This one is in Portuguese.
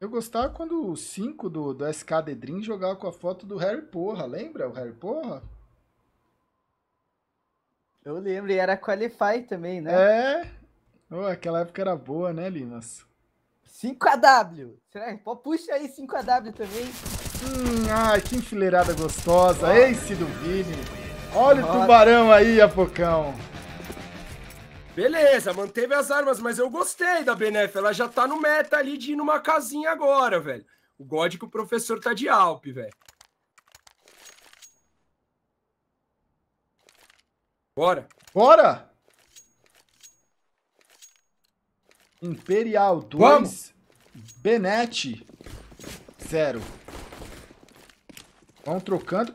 Eu gostava quando o 5 do, do SK Dedrim jogava com a foto do Harry Porra, lembra o Harry Porra? Eu lembro, e era Qualify também, né? É. Oh, aquela época era boa, né, Limas? 5AW! Será que... Puxa aí 5AW também. Hum, ai, que enfileirada gostosa. Ace do Vini. Olha Nossa. o tubarão aí, Apocão. Beleza, manteve as armas, mas eu gostei da Benef. Ela já tá no meta ali de ir numa casinha agora, velho. O God que o professor tá de Alp, velho. Bora. Bora! Imperial 2, Benete 0. Vão trocando.